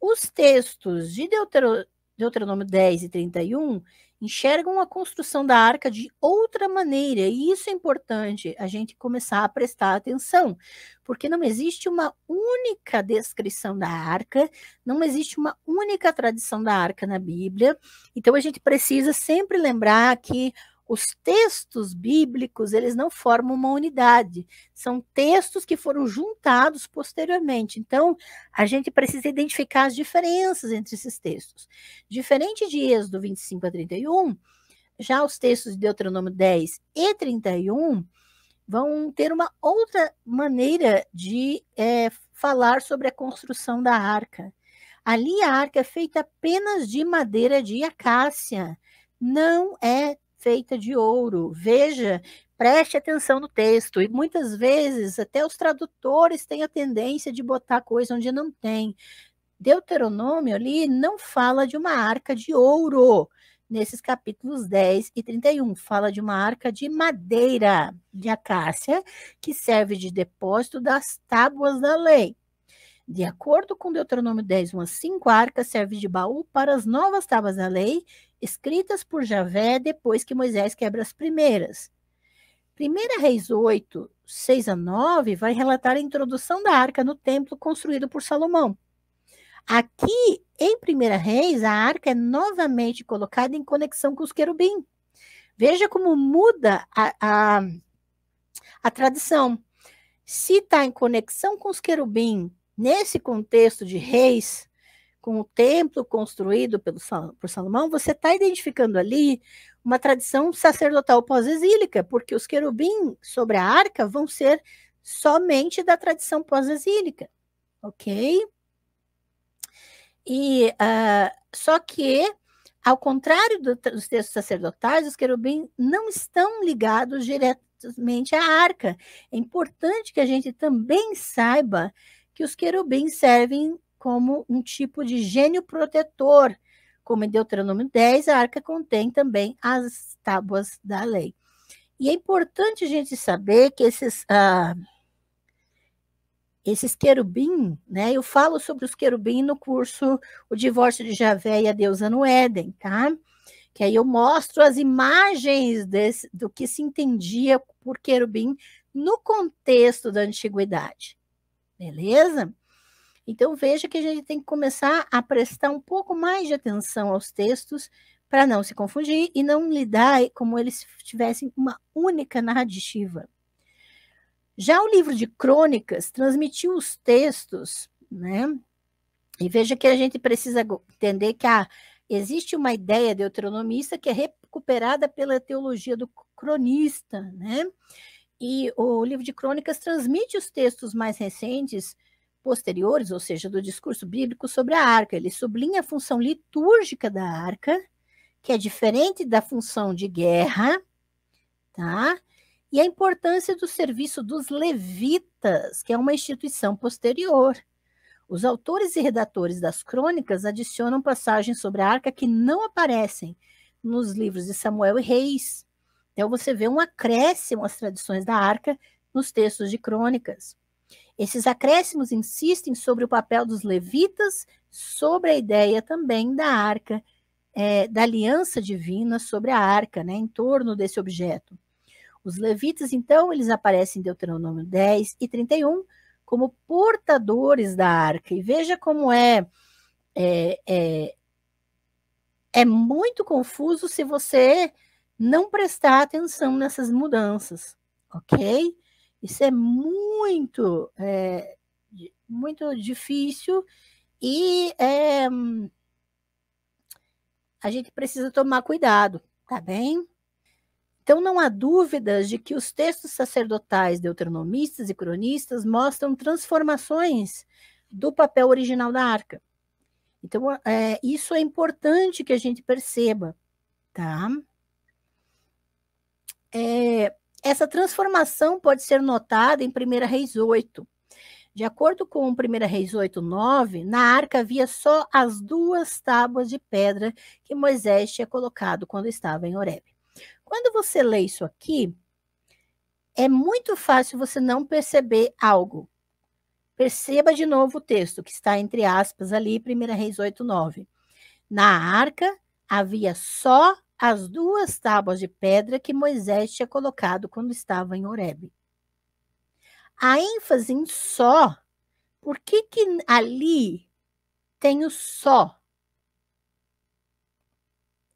Os textos de Deutero, Deuteronômio 10 e 31 enxergam a construção da arca de outra maneira, e isso é importante a gente começar a prestar atenção, porque não existe uma única descrição da arca, não existe uma única tradição da arca na Bíblia, então a gente precisa sempre lembrar que os textos bíblicos, eles não formam uma unidade, são textos que foram juntados posteriormente. Então, a gente precisa identificar as diferenças entre esses textos. Diferente de Êxodo 25 a 31, já os textos de Deuteronômio 10 e 31 vão ter uma outra maneira de é, falar sobre a construção da arca. Ali a arca é feita apenas de madeira de acácia, não é feita de ouro. Veja, preste atenção no texto. E muitas vezes até os tradutores têm a tendência de botar coisa onde não tem. Deuteronômio ali não fala de uma arca de ouro nesses capítulos 10 e 31. Fala de uma arca de madeira de acácia que serve de depósito das tábuas da lei. De acordo com Deuteronômio 10, 1 a 5, a arca serve de baú para as novas tábuas da lei escritas por Javé depois que Moisés quebra as primeiras. 1 Reis 8, 6 a 9, vai relatar a introdução da arca no templo construído por Salomão. Aqui, em 1 Reis, a arca é novamente colocada em conexão com os querubim. Veja como muda a, a, a tradição. Se está em conexão com os querubim, nesse contexto de reis, com o templo construído pelo, por Salomão, você está identificando ali uma tradição sacerdotal pós-exílica, porque os querubim sobre a arca vão ser somente da tradição pós-exílica, ok? E uh, só que, ao contrário do, dos textos sacerdotais, os querubim não estão ligados diretamente à arca. É importante que a gente também saiba que os querubins servem como um tipo de gênio protetor. Como em Deuteronômio 10, a arca contém também as tábuas da lei. E é importante a gente saber que esses, ah, esses querubim, né? Eu falo sobre os querubim no curso O Divórcio de Javé e a Deusa no Éden, tá? Que aí eu mostro as imagens desse, do que se entendia por querubim no contexto da antiguidade. Beleza? Então veja que a gente tem que começar a prestar um pouco mais de atenção aos textos para não se confundir e não lidar como eles tivessem uma única narrativa. Já o livro de crônicas transmitiu os textos, né? E veja que a gente precisa entender que há ah, existe uma ideia deuteronomista que é recuperada pela teologia do cronista, né? E o livro de crônicas transmite os textos mais recentes posteriores, ou seja, do discurso bíblico sobre a arca. Ele sublinha a função litúrgica da arca, que é diferente da função de guerra, tá? E a importância do serviço dos levitas, que é uma instituição posterior. Os autores e redatores das crônicas adicionam passagens sobre a arca que não aparecem nos livros de Samuel e Reis. Então você vê um acréscimo às tradições da arca nos textos de crônicas. Esses acréscimos insistem sobre o papel dos levitas, sobre a ideia também da arca, é, da aliança divina sobre a arca, né, em torno desse objeto. Os levitas, então, eles aparecem em Deuteronômio 10 e 31 como portadores da arca. E veja como é, é, é, é muito confuso se você não prestar atenção nessas mudanças, ok? Isso é muito, é, muito difícil e é, a gente precisa tomar cuidado, tá bem? Então, não há dúvidas de que os textos sacerdotais deuteronomistas e cronistas mostram transformações do papel original da arca. Então, é, isso é importante que a gente perceba, tá? É, essa transformação pode ser notada em 1 Reis 8. De acordo com 1 Reis 8, 9, na arca havia só as duas tábuas de pedra que Moisés tinha colocado quando estava em Horeb. Quando você lê isso aqui, é muito fácil você não perceber algo. Perceba de novo o texto, que está entre aspas ali, 1 Reis 8, 9. Na arca havia só as duas tábuas de pedra que Moisés tinha colocado quando estava em Horeb. A ênfase em só, por que, que ali tem o só?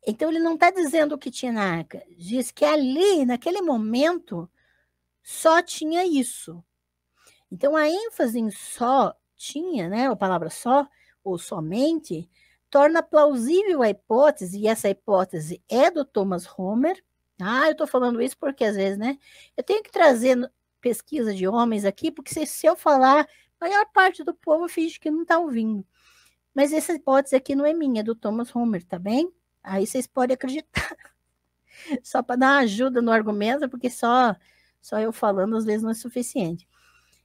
Então ele não está dizendo o que tinha na arca, diz que ali, naquele momento, só tinha isso. Então a ênfase em só tinha, né, a palavra só ou somente, torna plausível a hipótese, e essa hipótese é do Thomas Homer. Ah, eu estou falando isso porque às vezes, né? Eu tenho que trazer pesquisa de homens aqui, porque se, se eu falar, a maior parte do povo finge que não está ouvindo. Mas essa hipótese aqui não é minha, é do Thomas Homer, tá bem? Aí vocês podem acreditar. Só para dar ajuda no argumento, porque só, só eu falando às vezes não é suficiente.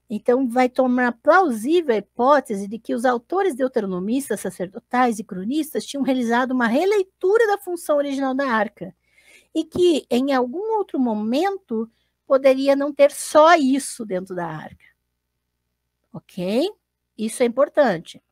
Então, vai tomar plausível a hipótese de que os autores deuteronomistas, sacerdotais e cronistas tinham realizado uma releitura da função original da arca, e que em algum outro momento poderia não ter só isso dentro da arca. Ok? Isso é importante.